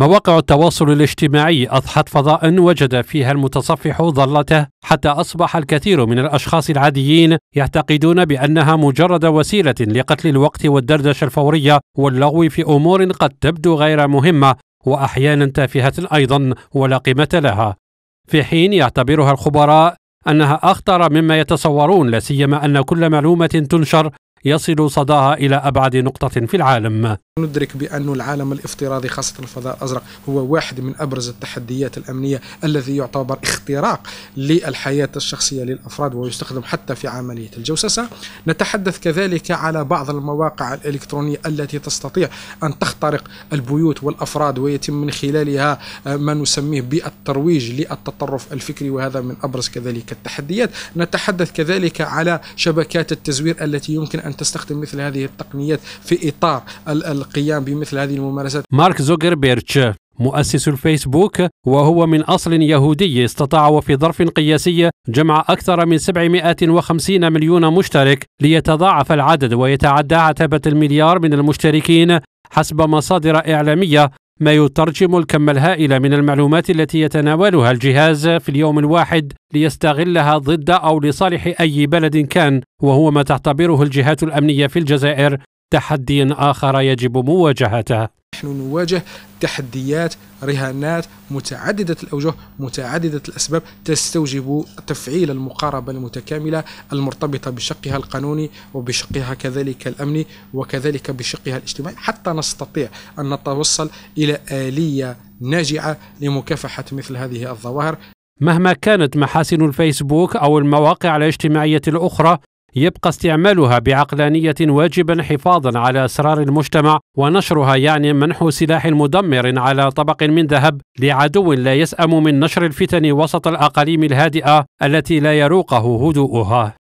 مواقع التواصل الاجتماعي أضحت فضاء وجد فيها المتصفح ظلته حتى أصبح الكثير من الأشخاص العاديين يعتقدون بأنها مجرد وسيلة لقتل الوقت والدردشة الفورية واللغو في أمور قد تبدو غير مهمة وأحيانا تافهة أيضا ولا قيمة لها في حين يعتبرها الخبراء أنها أخطر مما يتصورون لا سيما أن كل معلومة تنشر يصل صداها إلى أبعد نقطة في العالم ندرك بأن العالم الافتراضي خاصة الفضاء الأزرق هو واحد من أبرز التحديات الأمنية الذي يعتبر اختراق للحياة الشخصية للأفراد ويستخدم حتى في عملية الجوسسة نتحدث كذلك على بعض المواقع الإلكترونية التي تستطيع أن تخترق البيوت والأفراد ويتم من خلالها آه، ما نسميه بالترويج للتطرف الفكري وهذا من أبرز كذلك التحديات نتحدث كذلك على شبكات التزوير التي يمكن أن أن تستخدم مثل هذه التقنيات في إطار القيام بمثل هذه الممارسات مارك زوكربيرتش مؤسس الفيسبوك وهو من أصل يهودي استطاع وفي ظرف قياسي جمع أكثر من 750 مليون مشترك ليتضاعف العدد ويتعدى عتبة المليار من المشتركين حسب مصادر إعلامية ما يترجم الكم الهائل من المعلومات التي يتناولها الجهاز في اليوم الواحد ليستغلها ضد أو لصالح أي بلد كان وهو ما تعتبره الجهات الأمنية في الجزائر تحدي آخر يجب مواجهته نحن نواجه تحديات رهانات متعددة الأوجه متعددة الأسباب تستوجب تفعيل المقاربة المتكاملة المرتبطة بشقها القانوني وبشقها كذلك الأمني وكذلك بشقها الاجتماعي حتى نستطيع أن نتوصل إلى آلية ناجعة لمكافحة مثل هذه الظواهر مهما كانت محاسن الفيسبوك أو المواقع الاجتماعية الأخرى يبقى استعمالها بعقلانية واجبا حفاظا على أسرار المجتمع ونشرها يعني منح سلاح مدمر على طبق من ذهب لعدو لا يسأم من نشر الفتن وسط الأقاليم الهادئة التي لا يروقه هدوءها